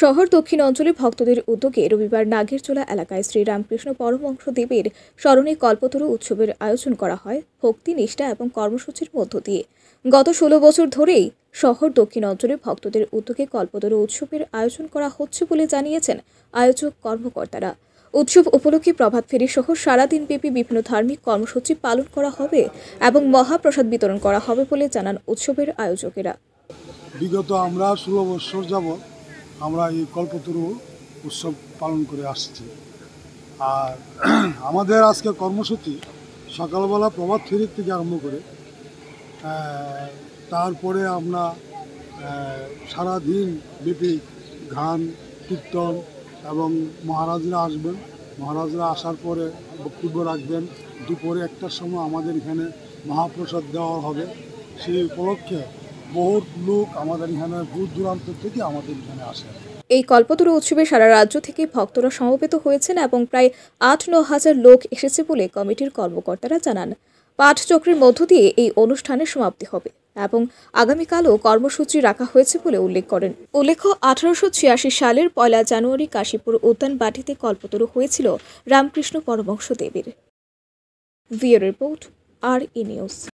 শহর দক্ষিণ অঞ্চলে ভক্তদের উদ্যোগে রবিবার নাগেরচোলা এলাকায় শ্রীরামকৃষ্ণ পরমংশ দেবের স্মরণে কল্পতরু উৎসবের আয়োজন করা হয় ভক্তি নিষ্ঠা এবং কর্মসূচির মধ্য দিয়ে গত ষোলো বছর ধরেই শহর দক্ষিণ অঞ্চলে ভক্তদের উদ্যোগে কল্পতরু উৎসবের আয়োজন করা হচ্ছে বলে জানিয়েছেন আয়োজক কর্মকর্তারা উৎসব উপলক্ষে প্রভাত ফেরি সহ সারাদিন ব্যাপী বিভিন্ন ধার্মিক কর্মসূচি পালন করা হবে এবং মহাপ্রসাদ বিতরণ করা হবে বলে জানান উৎসবের আয়োজকেরা বিগত আমরা ষোলো বছর যাবত আমরা এই কল্পতরু উৎসব পালন করে আসছি আর আমাদের আজকে কর্মসূচি সকালবেলা প্রভাত ফেরির থেকে আরম্ভ করে তারপরে আমরা সারাদিন ব্যাপী ঘান কীর্তন এবং মহারাজরা আসবেন মহারাজরা আসার পরে বক্তব্য রাখবেন দুপুরে একটার সময় আমাদের এখানে মহাপ্রসাদ দেওয়া হবে সেই উপলক্ষে লোক আমাদের এখানে দূর দূরান্ত থেকে আমাদের এখানে এই কল্পতরু উৎসবে সারা রাজ্য থেকে ভক্তরা সমবেত হয়েছেন এবং প্রায় আট ন হাজার লোক এসেছে বলে কমিটির কর্মকর্তারা জানান পাঠচক্রের মধ্য দিয়ে এই অনুষ্ঠানের সমাপ্তি হবে এবং আগামীকালও কর্মসূচি রাখা হয়েছে বলে উল্লেখ করেন উল্লেখ্য আঠারোশো ছিয়াশি সালের পয়লা জানুয়ারি কাশীপুর উদ্যান বাটিতে কল্পতরু হয়েছিল রামকৃষ্ণ পরমংশ দেবের ভিও রিপোর্ট আর ই নিউজ